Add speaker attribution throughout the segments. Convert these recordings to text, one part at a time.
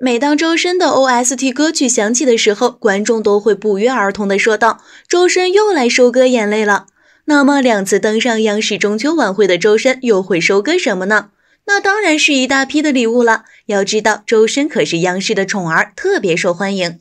Speaker 1: 每当周深的 OST 歌曲响起的时候，观众都会不约而同地说道：“周深又来收割眼泪了。”那么，两次登上央视中秋晚会的周深又会收割什么呢？那当然是一大批的礼物了。要知道，周深可是央视的宠儿，特别受欢迎。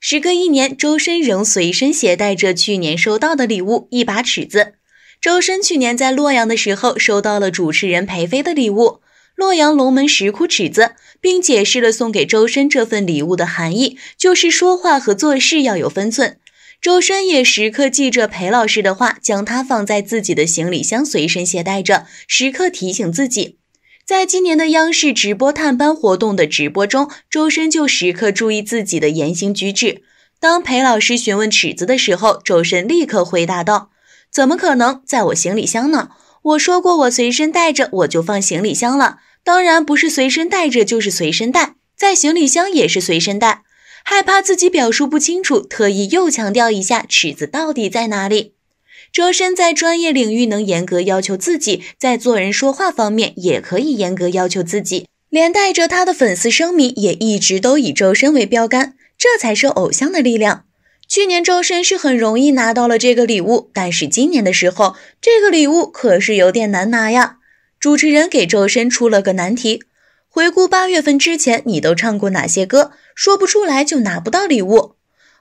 Speaker 1: 时隔一年，周深仍随身携带着去年收到的礼物——一把尺子。周深去年在洛阳的时候，收到了主持人裴飞的礼物。洛阳龙门石窟尺子，并解释了送给周深这份礼物的含义，就是说话和做事要有分寸。周深也时刻记着裴老师的话，将它放在自己的行李箱，随身携带着，时刻提醒自己。在今年的央视直播探班活动的直播中，周深就时刻注意自己的言行举止。当裴老师询问尺子的时候，周深立刻回答道：“怎么可能在我行李箱呢？”我说过，我随身带着，我就放行李箱了。当然不是随身带着，就是随身带，在行李箱也是随身带。害怕自己表述不清楚，特意又强调一下尺子到底在哪里。周深在专业领域能严格要求自己，在做人说话方面也可以严格要求自己，连带着他的粉丝、声明也一直都以周深为标杆，这才是偶像的力量。去年周深是很容易拿到了这个礼物，但是今年的时候，这个礼物可是有点难拿呀。主持人给周深出了个难题：回顾八月份之前，你都唱过哪些歌？说不出来就拿不到礼物。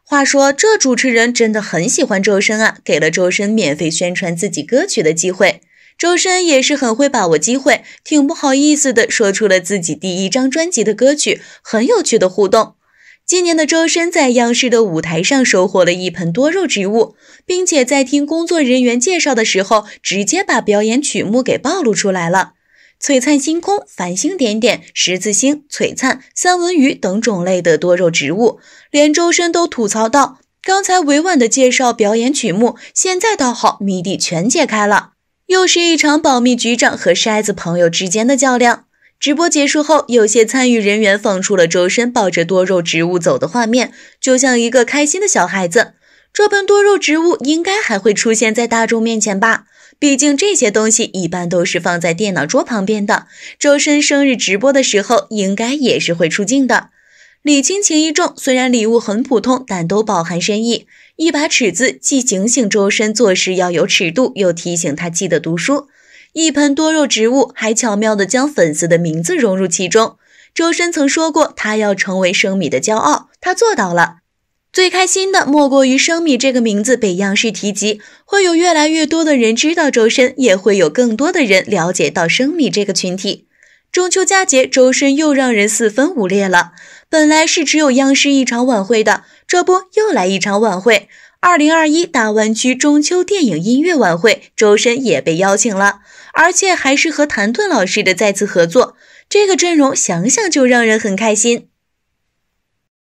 Speaker 1: 话说这主持人真的很喜欢周深啊，给了周深免费宣传自己歌曲的机会。周深也是很会把握机会，挺不好意思的说出了自己第一张专辑的歌曲，很有趣的互动。今年的周深在央视的舞台上收获了一盆多肉植物，并且在听工作人员介绍的时候，直接把表演曲目给暴露出来了。璀璨星空、繁星点点、十字星、璀璨、三文鱼等种类的多肉植物，连周深都吐槽道：“刚才委婉的介绍表演曲目，现在倒好，谜底全解开了。又是一场保密局长和筛子朋友之间的较量。”直播结束后，有些参与人员放出了周深抱着多肉植物走的画面，就像一个开心的小孩子。这盆多肉植物应该还会出现在大众面前吧？毕竟这些东西一般都是放在电脑桌旁边的。周深生日直播的时候，应该也是会出镜的。礼轻情意重，虽然礼物很普通，但都饱含深意。一把尺子，既警醒周深做事要有尺度，又提醒他记得读书。一盆多肉植物，还巧妙地将粉丝的名字融入其中。周深曾说过，他要成为生米的骄傲，他做到了。最开心的莫过于生米这个名字被央视提及，会有越来越多的人知道周深，也会有更多的人了解到生米这个群体。中秋佳节，周深又让人四分五裂了。本来是只有央视一场晚会的，这不又来一场晚会？二零二一大湾区中秋电影音乐晚会，周深也被邀请了。而且还是和谭盾老师的再次合作，这个阵容想想就让人很开心。